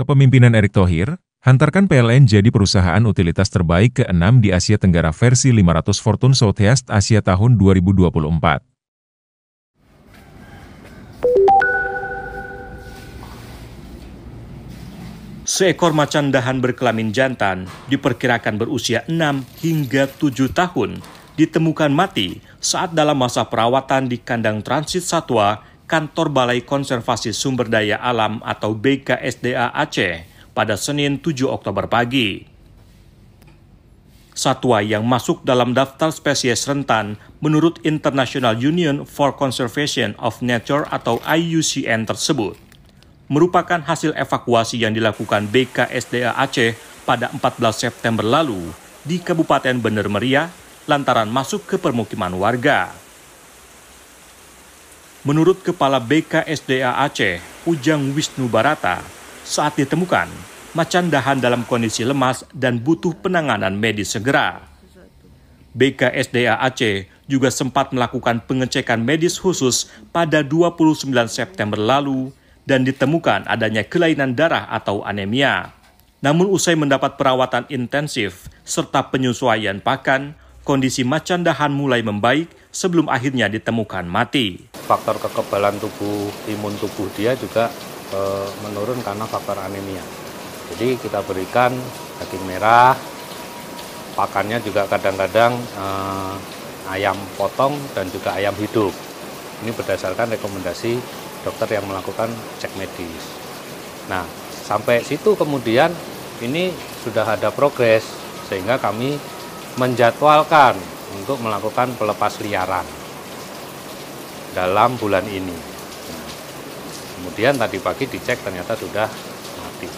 Kepemimpinan Erick Thohir, hantarkan PLN jadi perusahaan utilitas terbaik ke-6 di Asia Tenggara versi 500 Fortune Southeast Asia tahun 2024. Seekor macan dahan berkelamin jantan diperkirakan berusia 6 hingga 7 tahun ditemukan mati saat dalam masa perawatan di kandang transit satwa kantor Balai Konservasi Sumber Daya Alam atau BKSDA Aceh pada Senin 7 Oktober pagi. Satwa yang masuk dalam daftar spesies rentan menurut International Union for Conservation of Nature atau IUCN tersebut merupakan hasil evakuasi yang dilakukan BKSDA Aceh pada 14 September lalu di Kabupaten Bener Meriah lantaran masuk ke permukiman warga. Menurut Kepala BKSDA Aceh, Ujang Wisnu Barata, saat ditemukan, macan dahan dalam kondisi lemas dan butuh penanganan medis segera. BKSDA Aceh juga sempat melakukan pengecekan medis khusus pada 29 September lalu dan ditemukan adanya kelainan darah atau anemia. Namun usai mendapat perawatan intensif serta penyesuaian pakan, kondisi macan dahan mulai membaik sebelum akhirnya ditemukan mati faktor kekebalan tubuh imun tubuh dia juga e, menurun karena faktor anemia. Jadi kita berikan daging merah, pakannya juga kadang-kadang e, ayam potong dan juga ayam hidup. Ini berdasarkan rekomendasi dokter yang melakukan cek medis. Nah, sampai situ kemudian ini sudah ada progres sehingga kami menjadwalkan untuk melakukan pelepas liaran dalam bulan ini. Kemudian tadi pagi dicek ternyata sudah mati.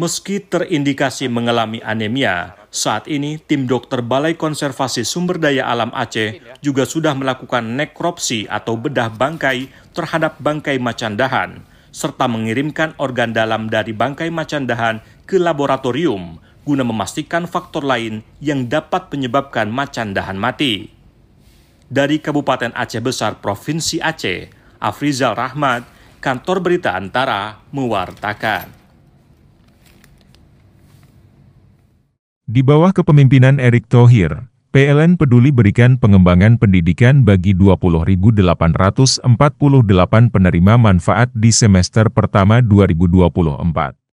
Meski terindikasi mengalami anemia, saat ini tim dokter Balai Konservasi Sumber Daya Alam Aceh juga sudah melakukan nekropsi atau bedah bangkai terhadap bangkai macan dahan, serta mengirimkan organ dalam dari bangkai macan dahan ke laboratorium guna memastikan faktor lain yang dapat menyebabkan macan dahan mati dari Kabupaten Aceh Besar Provinsi Aceh, Afrizal Rahmat, kantor berita Antara, mewartakan. Di bawah kepemimpinan Erick Thohir, PLN Peduli berikan pengembangan pendidikan bagi 20.848 penerima manfaat di semester pertama 2024.